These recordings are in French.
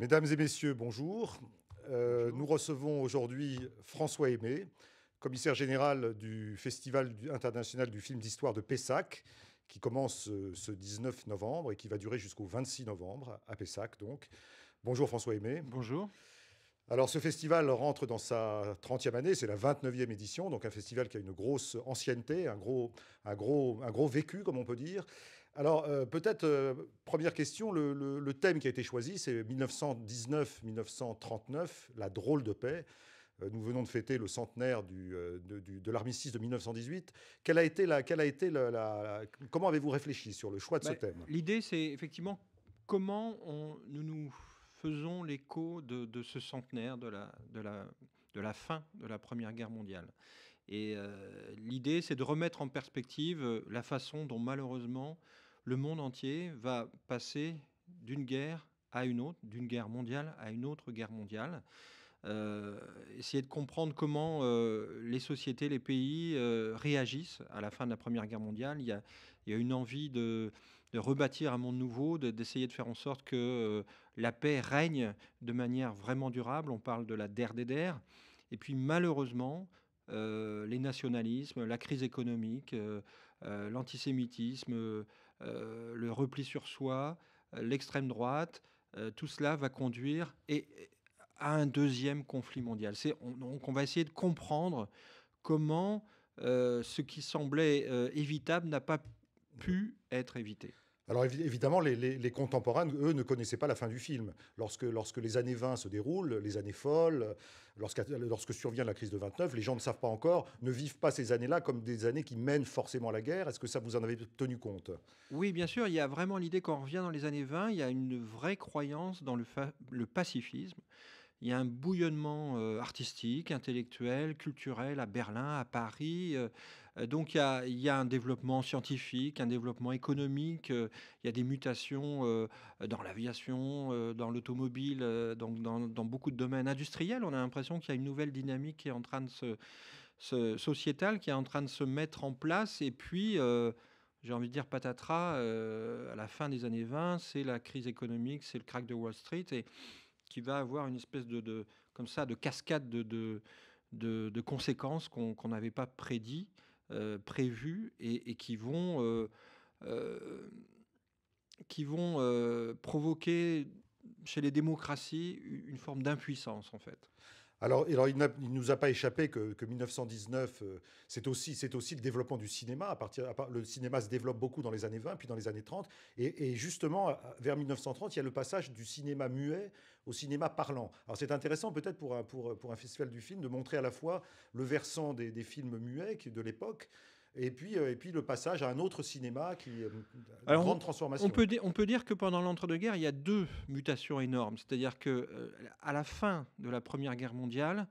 Mesdames et messieurs, euh, bonjour. Nous recevons aujourd'hui François Aimé, commissaire général du Festival international du film d'histoire de Pessac, qui commence euh, ce 19 novembre et qui va durer jusqu'au 26 novembre à Pessac. Donc, bonjour François Aimé. Bonjour. Alors, ce festival rentre dans sa 30e année, c'est la 29e édition, donc un festival qui a une grosse ancienneté, un gros, un gros, un gros vécu, comme on peut dire. Alors, euh, peut-être, euh, première question, le, thème qui a été choisi, c'est 1919-1939, la drôle de paix. Euh, nous venons de fêter le centenaire de, l'armistice de 1918. Quelle a été la, a été comment avez-vous réfléchi sur le choix de ce bah, thème L'idée, c'est effectivement comment nous nous faisons l'écho de, ce centenaire de la, fin de la Première Guerre mondiale. Et l'idée, c'est de remettre en perspective la façon dont malheureusement le monde entier va passer d'une guerre à une autre, d'une guerre mondiale à une autre guerre mondiale. Euh, essayer de comprendre comment euh, les sociétés, les pays euh, réagissent à la fin de la Première Guerre mondiale. Il y a, une envie de, rebâtir un monde nouveau, d'essayer de, faire en sorte que la paix règne de manière vraiment durable. On parle de la DER-DER. Et puis malheureusement, les nationalismes, la crise économique, l'antisémitisme, euh, le repli sur soi, euh, l'extrême droite, euh, tout cela va conduire à un deuxième conflit mondial. donc on va essayer de comprendre comment ce qui semblait évitable n'a pas pu être évité. Alors évidemment, les, contemporains, eux, ne connaissaient pas la fin du film. Lorsque, lorsque les années 20 se déroulent, les années folles, lorsque, survient la crise de 29, les gens ne savent pas encore, ne vivent pas ces années-là comme des années qui mènent forcément à la guerre. Est-ce que ça, vous en avez tenu compte Oui, bien sûr. Il y a vraiment l'idée qu'on revient dans les années 20, il y a une vraie croyance dans le, pacifisme. Il y a un bouillonnement euh, artistique, intellectuel, culturel à Berlin, à Paris. Euh, euh, donc il y a, un développement scientifique, un développement économique, euh, il y a des mutations euh, dans l'aviation, dans l'automobile, dans, dans, beaucoup de domaines industriels. On a l'impression qu'il y a une nouvelle dynamique qui est en train de se sociétale qui est en train de se mettre en place. Et puis, j'ai envie de dire patatras, à la fin des années 20, c'est la crise économique, c'est le crack de Wall Street, et qui va avoir une espèce de, comme ça, de cascade de, de, conséquences qu'on n'avait pas prédit. Euh, prévues et, qui vont, euh, euh, qui vont provoquer chez les démocraties une forme d'impuissance en fait. Alors, il ne nous a pas échappé que, 1919, euh, c'est aussi, le développement du cinéma. le cinéma se développe beaucoup dans les années 20, puis dans les années 30. Et, justement, vers 1930, il y a le passage du cinéma muet au cinéma parlant. Alors c'est intéressant peut-être pour un, festival du film de montrer à la fois le versant des films muets de l'époque, et puis, euh, et puis le passage à un autre cinéma qui est euh, grande transformation. On peut, on peut dire que pendant l'entre-deux-guerres, il y a deux mutations énormes. C'est-à-dire que euh, à la fin de la Première Guerre mondiale,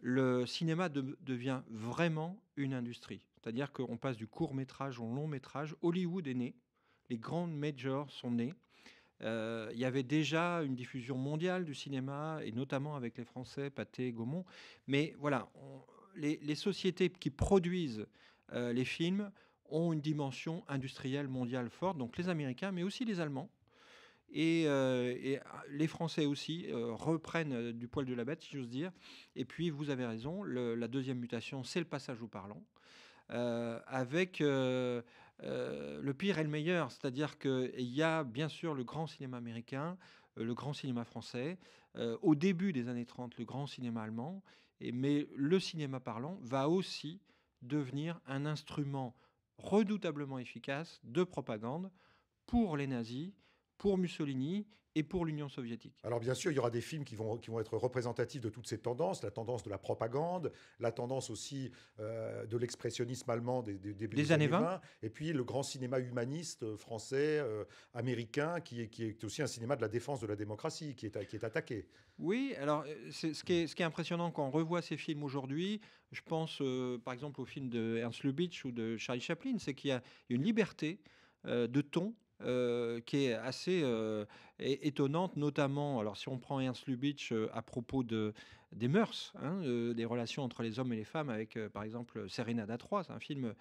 le cinéma devient vraiment une industrie. C'est-à-dire qu'on passe du court métrage au long métrage. Hollywood est né, les grandes majors sont nées. il y avait déjà une diffusion mondiale du cinéma, et notamment avec les Français, Pathé, Gaumont. Mais voilà, les, les, sociétés qui produisent euh, les films ont une dimension industrielle mondiale forte, donc les Américains, mais aussi les Allemands. Et, euh, euh, les Français aussi reprennent du poil de la bête, si j'ose dire. Et puis, vous avez raison, la deuxième mutation, c'est le passage au parlant. avec le pire et le meilleur. C'est-à-dire qu'il y a bien sûr le grand cinéma américain, le grand cinéma français, au début des années 30, le grand cinéma allemand, mais le cinéma parlant va aussi devenir un instrument redoutablement efficace de propagande pour les nazis pour Mussolini et pour l'Union soviétique. Alors bien sûr, il y aura des films qui vont, qui vont être représentatifs de toutes ces tendances, la tendance de la propagande, la tendance aussi euh, de l'expressionnisme allemand des, années, 20. et puis le grand cinéma humaniste euh, français, euh, américain, qui est, qui est aussi un cinéma de la défense de la démocratie, qui est, qui est attaqué. Oui, alors c'est, ce, qui est, ce qui est impressionnant quand on revoit ces films aujourd'hui, je pense par exemple au film de Ernst Lubitsch ou de Charlie Chaplin, c'est qu'il y a une liberté de ton euh, qui est assez euh, étonnante, notamment, alors si on prend Ernst Lubitsch euh, à propos de, des mœurs, hein, des relations entre les hommes et les femmes, avec par exemple à 3, c'est un film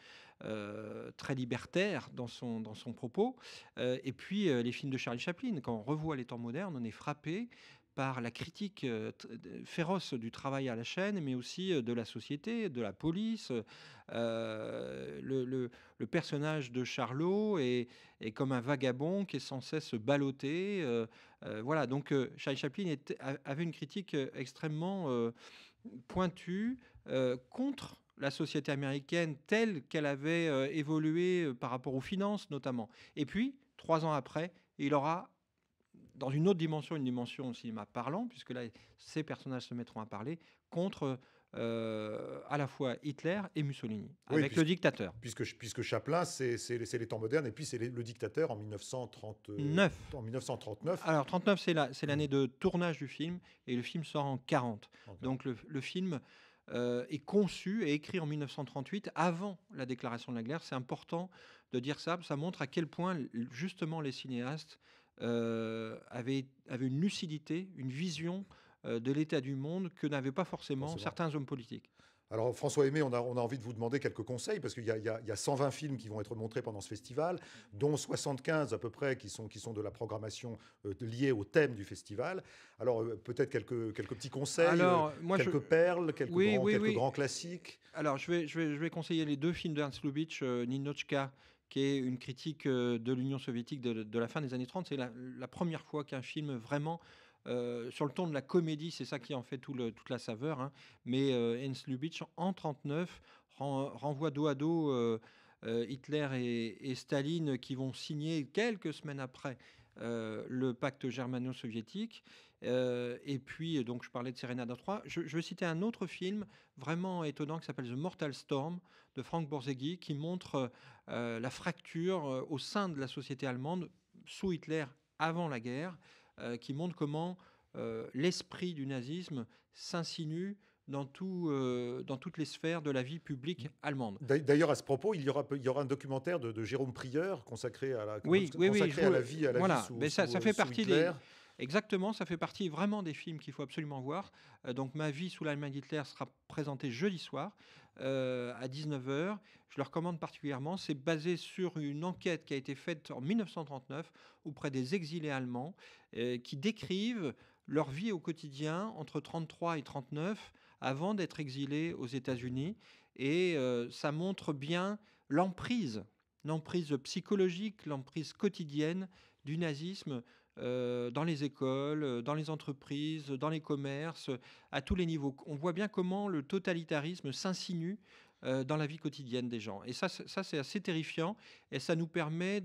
très libertaire dans son, dans son propos, et puis les films de Charlie Chaplin, quand on revoit les temps modernes, on est frappé par la critique euh, féroce du travail à la chaîne, mais aussi euh, de la société, de la police. Euh, le, personnage de Charlot est, comme un vagabond qui est sans cesse ballotté. voilà, donc Charlie Chaplin avait une critique extrêmement pointue contre la société américaine telle qu'elle avait évolué par rapport aux finances notamment. Et puis, trois ans après, il aura dans une autre dimension, une dimension cinéma parlant, puisque là, ces personnages se mettront à parler contre euh, à la fois Hitler et Mussolini, avec le dictateur. Puisque, puisque Chaplin, c'est les temps modernes, et puis c'est le dictateur en 1939. En 1939. Alors, 39, c'est l'année de tournage du film, et le film sort en 40. Donc, le, le film euh, est conçu et écrit en 1938, avant la déclaration de la guerre. C'est important de dire ça, ça montre à quel point, justement, les cinéastes euh, avait, avait, une lucidité, une vision euh, de l'état du monde que n'avaient pas forcément, certains hommes politiques. Alors François Aimé, on a, on a, envie de vous demander quelques conseils, parce qu'il y, y, a 120 films qui vont être montrés pendant ce festival, dont 75 à peu près qui sont, qui sont de la programmation euh, liée au thème du festival. Alors peut-être quelques, quelques petits conseils, quelques perles, quelques, grands, classiques. Alors je vais, je, vais, je vais conseiller les deux films d'Ernst Lubitsch, Ninochka qui est une critique euh, de l'Union soviétique de, la fin des années 30. C'est la, première fois qu'un film vraiment euh, sur le ton de la comédie, c'est ça qui en fait toute la saveur. Hein. Mais euh, Lubitsch, en 39, renvoie dos à dos euh, Hitler et, et, Staline qui vont signer quelques semaines après le pacte germano-soviétique. Euh, et puis, euh, donc, je parlais de Serenade 3. Je, je vais citer un autre film vraiment étonnant qui s'appelle The Mortal Storm de Frank Borzegui, qui montre euh, la fracture au sein de la société allemande sous Hitler avant la guerre, qui montre comment l'esprit du nazisme s'insinue dans, tout, dans toutes les sphères de la vie publique allemande. D'ailleurs, à ce propos, il y aura, il y aura un documentaire de, Jérôme Prieur consacré à la, la vie, à la ça, fait partie des Exactement, ça fait partie vraiment des films qu'il faut absolument voir. Euh, donc Ma vie sous l'Allemagne d'Hitler sera présentée jeudi soir euh, à 19h. Je le recommande particulièrement. C'est basé sur une enquête qui a été faite en 1939 auprès des exilés allemands euh, qui décrivent leur vie au quotidien entre 33 et 39 avant d'être exilés aux États-Unis. Et ça montre bien l'emprise l'emprise psychologique, l'emprise quotidienne du nazisme euh, dans les écoles, euh, dans les entreprises, dans les commerces, à tous les niveaux. On voit bien comment le totalitarisme s'insinue euh, dans la vie quotidienne des gens. Et ça, ça c'est assez terrifiant et ça nous permet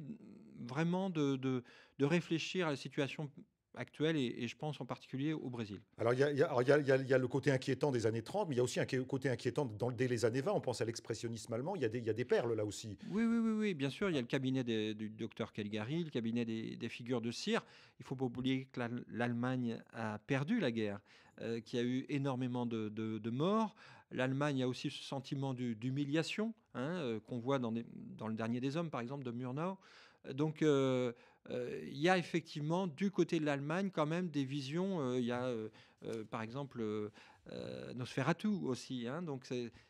vraiment de, de réfléchir à la situation actuelle et, je pense en particulier au Brésil. Alors il y, a le côté inquiétant des années 30, mais il y a aussi un côté inquiétant dans, dès les années 20. On pense à l'expressionnisme allemand, il y, a des perles là aussi. Oui, oui, oui, oui bien sûr. Il y a le cabinet du docteur Calgary, le cabinet des, figures de cire. Il ne faut pas oublier que l'Allemagne a perdu la guerre, euh, qu'il y a eu énormément de, morts. L'Allemagne a aussi ce sentiment d'humiliation hein, euh, qu'on voit dans, dans, le dernier des hommes, par exemple, de Murnau. Donc, euh, euh, il y a effectivement du côté de l'Allemagne quand même des visions. Euh, il y a euh, par exemple Nosferatu aussi. Hein. donc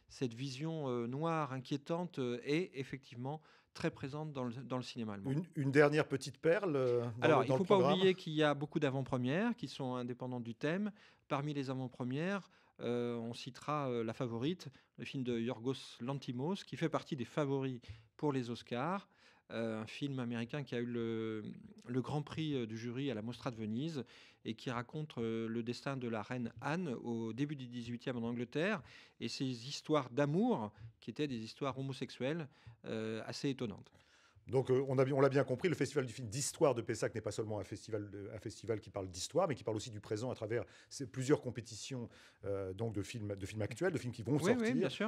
cette vision noire, inquiétante, est effectivement très présente dans le, cinéma allemand. Une, dernière petite perle. Dans Alors, il ne faut pas oublier qu'il y a beaucoup d'avant-premières qui sont indépendantes du thème. Parmi les avant-premières, on citera La Favorite, le film de Yorgos Lantimos, qui fait partie des favoris pour les Oscars. Euh, un film américain qui a eu le, grand prix euh, du jury à la Mostra de Venise et qui raconte euh, le destin de la reine Anne au début du 18e en Angleterre et ses histoires d'amour qui étaient des histoires homosexuelles assez étonnantes. Donc euh, on, on l'a bien compris, le Festival du film d'histoire de Pessac n'est pas seulement un festival, un festival qui parle d'histoire, mais qui parle aussi du présent à travers plusieurs compétitions euh, donc de, films, de films actuels, de films qui vont sortir,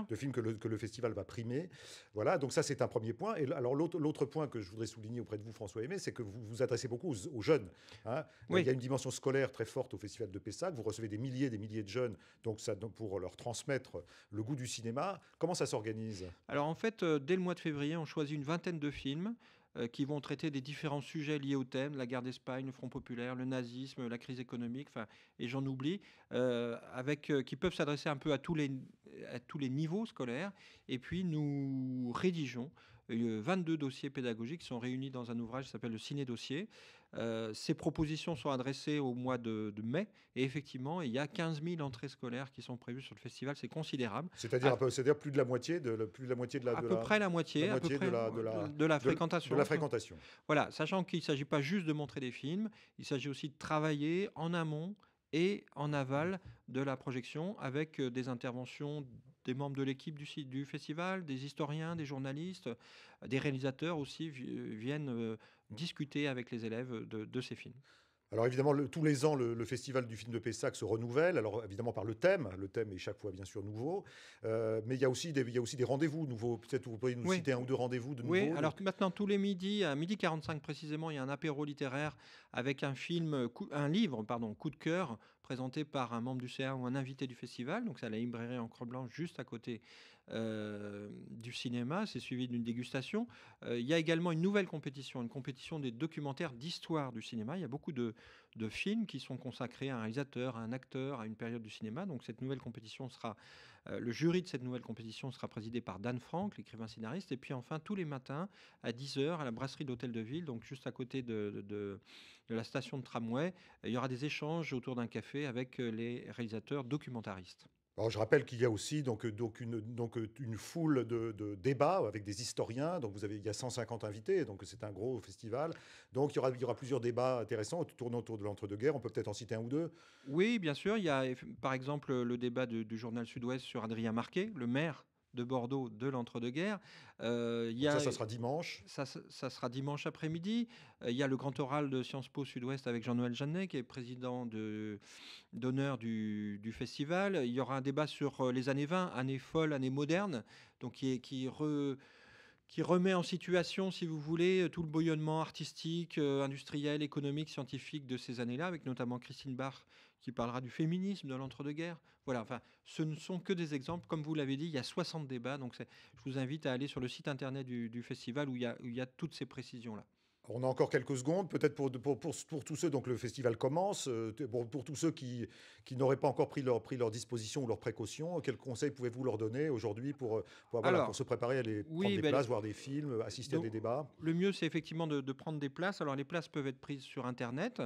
de films que le, que le, festival va primer. Voilà, donc ça c'est un premier point. Et alors l'autre, l'autre point que je voudrais souligner auprès de vous, François Aimé, c'est que vous vous adressez beaucoup aux, jeunes. Hein. Il y a une dimension scolaire très forte au Festival de Pessac, vous recevez des milliers et des milliers de jeunes donc ça, pour leur transmettre le goût du cinéma. Comment ça s'organise Alors en fait, euh, dès le mois de février, on choisit une vingtaine de films euh, qui vont traiter des différents sujets liés au thème, la guerre d'Espagne, le Front populaire, le nazisme, la crise économique, et j'en oublie, euh, avec, euh, qui peuvent s'adresser un peu à tous, les, à tous les niveaux scolaires. Et puis nous rédigeons 22 dossiers pédagogiques sont réunis dans un ouvrage qui s'appelle le Ciné-dossier. Euh, ces propositions sont adressées au mois de, mai. Et effectivement, il y a 15 000 entrées scolaires qui sont prévues sur le festival. C'est considérable. C'est-à-dire, c'est-à-dire plus de la moitié de, plus de la moitié de la. peu près la moitié, fréquentation. la fréquentation. Voilà, sachant qu'il ne s'agit pas juste de montrer des films, il s'agit aussi de travailler en amont et en aval de la projection avec euh, des interventions des membres de l'équipe du, du, festival, des historiens, des journalistes, des réalisateurs aussi euh, viennent euh, discuter avec les élèves de ces films. Alors évidemment, tous les ans, le, festival du film de Pessac se renouvelle, alors évidemment par le thème, le thème est chaque fois bien sûr nouveau, euh, mais il y a aussi des, il y a aussi des rendez-vous nouveaux, peut-être vous pouvez nous citer un ou deux rendez-vous de Oui, alors maintenant tous les midis, à midi 45 précisément, il y a un apéro littéraire avec un film, un livre, pardon, coup de cœur, présenté par un membre du CA ou un invité du festival, donc c'est à la librairie en Creux-Blanc, juste à côté euh, du cinéma, c'est suivi d'une dégustation. Euh, il y a également une nouvelle compétition, une compétition des documentaires d'histoire du cinéma. Il y a beaucoup de, films qui sont consacrés à un réalisateur, à un acteur, à une période du cinéma. Donc cette nouvelle compétition sera, euh, le jury de cette nouvelle compétition sera présidé par Dan Frank, l'écrivain scénariste. Et puis enfin, tous les matins, à 10h, à la brasserie d'Hôtel de Ville, donc juste à côté de, la station de tramway, il y aura des échanges autour d'un café avec les réalisateurs documentaristes je rappelle qu'il y a aussi donc, euh, donc, une, donc, euh, une foule de, débats avec des historiens. Donc, vous avez, il y a 150 invités, donc c'est un gros festival. Donc, il y aura, il y aura plusieurs débats intéressants tournant autour de l'entre-deux-guerres. On peut peut-être en citer un ou deux. Oui, bien sûr. Il y a par exemple le débat du journal Sud-Ouest sur Adrien Marquet, le maire de Bordeaux de l'entre-deux-guerres. Euh, ça, sera dimanche. Ça, sera dimanche après-midi. Euh, il y a le grand oral de Sciences Po Sud-Ouest avec Jean-Noël Jeannet, qui est président d'honneur du, festival. Il y aura un débat sur euh, les années 20, années folles, années modernes, donc qui, remet en situation, si vous voulez, tout le bouillonnement artistique, industriel, économique, scientifique de ces années-là, avec notamment Christine Bach, qui parlera du féminisme de l'entre-deux-guerres. Voilà, enfin, ce ne sont que des exemples. Comme vous l'avez dit, il y a 60 débats. Donc, je vous invite à aller sur le site internet du, festival où il, y a, toutes ces précisions-là. On a encore quelques secondes, peut-être pour, pour, pour, tous ceux, donc le festival commence, euh, pour, tous ceux qui, qui n'auraient pas encore pris leur, pris leur disposition ou leurs précautions, quels conseils pouvez-vous leur donner aujourd'hui pour, euh, pour, se préparer à aller prendre des ben, places, voir des films, assister à des débats Le mieux, c'est effectivement de, de, prendre des places. Alors les places peuvent être prises sur Internet,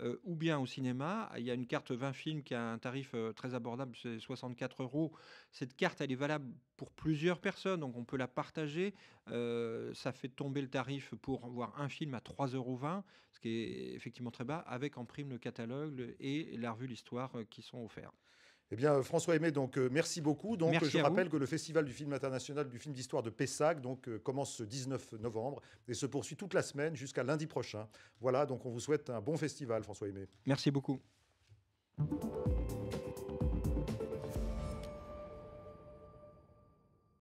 euh, ou bien au cinéma. Il y a une carte 20 films qui a un tarif euh, très abordable, c'est 64 euros. Cette carte, elle est valable pour plusieurs personnes, donc on peut la partager. Euh, ça fait tomber le tarif pour voir un film à 3,20 euros, ce qui est effectivement très bas, avec en prime le catalogue et la revue L'Histoire qui sont offerts. Eh bien, euh, François Aimé, donc, euh, merci beaucoup. Donc, je rappelle que le Festival du film international du film d'histoire de Pessac donc, euh, commence ce 19 novembre et se poursuit toute la semaine jusqu'à lundi prochain. Voilà, donc on vous souhaite un bon festival, François Aimé. Merci beaucoup.